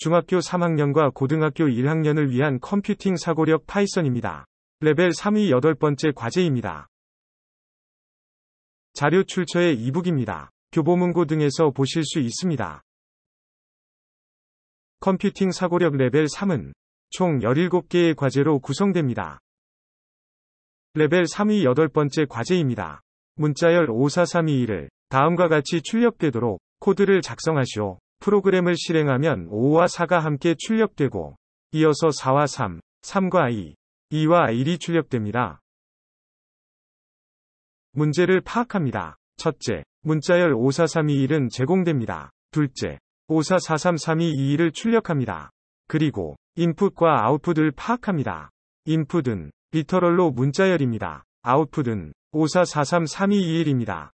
중학교 3학년과 고등학교 1학년을 위한 컴퓨팅 사고력 파이썬입니다. 레벨 3위 8번째 과제입니다. 자료 출처의 이북입니다. 교보문고 등에서 보실 수 있습니다. 컴퓨팅 사고력 레벨 3은 총 17개의 과제로 구성됩니다. 레벨 3위 8번째 과제입니다. 문자열 5 4 3 2 1을 다음과 같이 출력되도록 코드를 작성하시오. 프로그램을 실행하면 5와 4가 함께 출력되고 이어서 4와 3, 3과 2, 2와 1이 출력됩니다. 문제를 파악합니다. 첫째, 문자열 54321은 제공됩니다. 둘째, 5443322를 출력합니다. 그리고 인풋과 아웃풋을 파악합니다. 인풋은 비터럴로 문자열입니다. 아웃풋은 5443321입니다.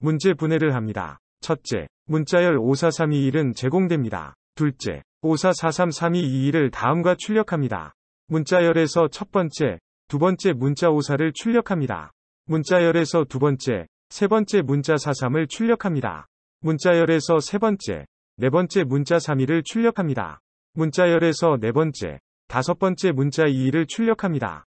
2 문제 분해를 합니다. 첫째, 문자열 54321은 제공됩니다. 둘째, 54433221을 다음과 출력합니다. 문자열에서 첫 번째, 두 번째 문자 54를 출력합니다. 문자열에서 두 번째, 세 번째 문자 43을 출력합니다. 문자열에서 세 번째, 네 번째 문자 32를 출력합니다. 문자열에서 네 번째, 다섯 번째 문자 22를 출력합니다.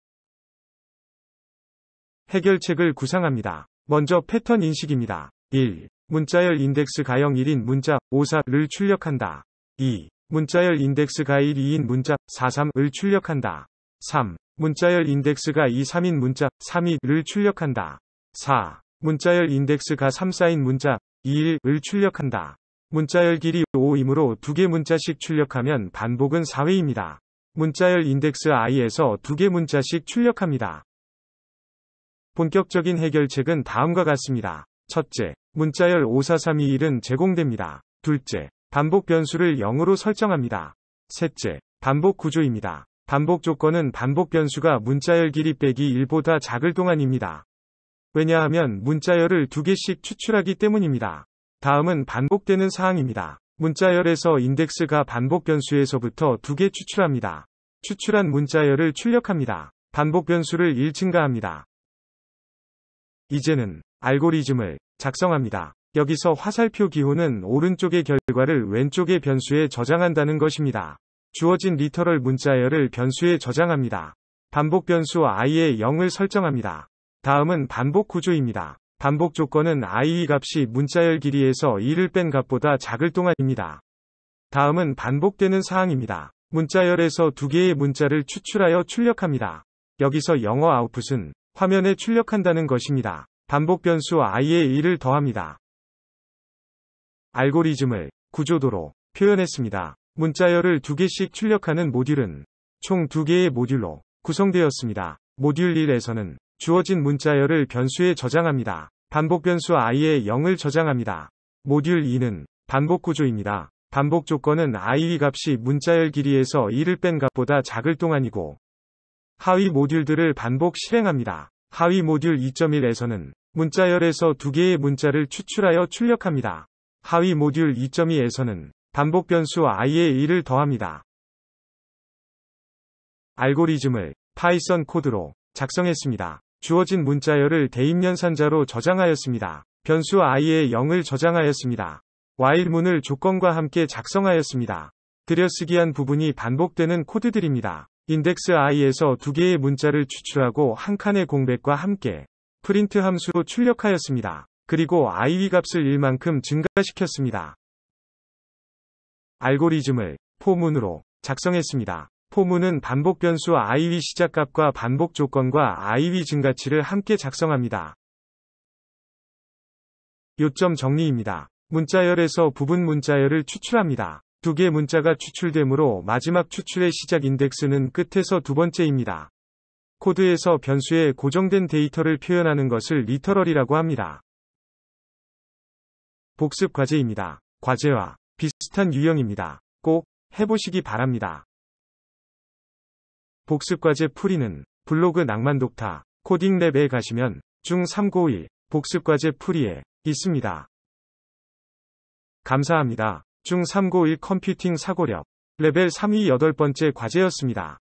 해결책을 구상합니다. 먼저 패턴 인식입니다. 1. 문자열 인덱스 가형 1인 문자 54를 출력한다. 2. 문자열 인덱스가 1, 2인 문자 43을 출력한다. 3. 문자열 인덱스가 2, 3인 문자 32를 출력한다. 4. 문자열 인덱스가 3, 4인 문자 21을 출력한다. 문자열 길이 5이므로 두 개 문자씩 출력하면 반복은 4회입니다. 문자열 인덱스 i에서 두 개 문자씩 출력합니다. 본격적인 해결책은 다음과 같습니다. 첫째, 문자열 54321은 제공됩니다. 둘째, 반복 변수를 0으로 설정합니다. 셋째, 반복 구조입니다. 반복 조건은 반복 변수가 문자열 길이 빼기 1보다 작을 동안입니다. 왜냐하면 문자열을 두 개씩 추출하기 때문입니다. 다음은 반복되는 사항입니다. 문자열에서 인덱스가 반복 변수에서부터 두 개 추출합니다. 추출한 문자열을 출력합니다. 반복 변수를 1 증가합니다. 이제는 알고리즘을 작성합니다. 여기서 화살표 기호는 오른쪽의 결과를 왼쪽의 변수에 저장한다는 것입니다. 주어진 리터럴 문자열을 변수에 저장합니다. 반복 변수 i의 0을 설정합니다. 다음은 반복 구조입니다. 반복 조건은 i 값이 문자열 길이에서 1을 뺀 값보다 작을 동안입니다. 다음은 반복되는 사항입니다. 문자열에서 두 개의 문자를 추출하여 출력합니다. 여기서 영어 아웃풋은 화면에 출력한다는 것입니다. 반복 변수 i 의 1을 더합니다. 알고리즘을 구조도로 표현했습니다. 문자열을 두 개씩 출력하는 모듈은 총 두 개의 모듈로 구성되었습니다. 모듈 1에서는 주어진 문자열을 변수에 저장합니다. 반복 변수 i 의 0을 저장합니다. 모듈 2는 반복 구조입니다. 반복 조건은 i 의 값이 문자열 길이에서 1을 뺀 값보다 작을 동안이고 하위 모듈들을 반복 실행합니다. 하위 모듈 2.1에서는 문자열에서 두 개의 문자를 추출하여 출력합니다. 하위 모듈 2.2에서는 반복 변수 i 의 1을 더합니다. 알고리즘을 파이썬 코드로 작성했습니다. 주어진 문자열을 대입연산자로 저장하였습니다. 변수 i 의 0을 저장하였습니다. while문을 조건과 함께 작성하였습니다. 들여쓰기한 부분이 반복되는 코드들입니다. 인덱스 i에서 두 개의 문자를 추출하고 한 칸의 공백과 함께 프린트 함수로 출력하였습니다. 그리고 i v 값을 1만큼 증가시켰습니다. 알고리즘을 포문으로 작성했습니다. 포문은 반복 변수 i v 시작값과 반복 조건과 i v 증가치를 함께 작성합니다. 요점 정리입니다. 문자열에서 부분 문자열을 추출합니다. 12개 문자가 추출되므로 마지막 추출의 시작 인덱스는 끝에서 두 번째입니다. 코드에서 변수에 고정된 데이터를 표현하는 것을 리터럴이라고 합니다. 복습 과제입니다. 과제와 비슷한 유형입니다. 꼭 해보시기 바랍니다. 복습 과제 풀이는 블로그 낭만독타 코딩랩에 가시면 중391 복습 과제 풀이에 있습니다. 감사합니다. 중3고1 컴퓨팅 사고력 레벨 3위 8번째 과제였습니다.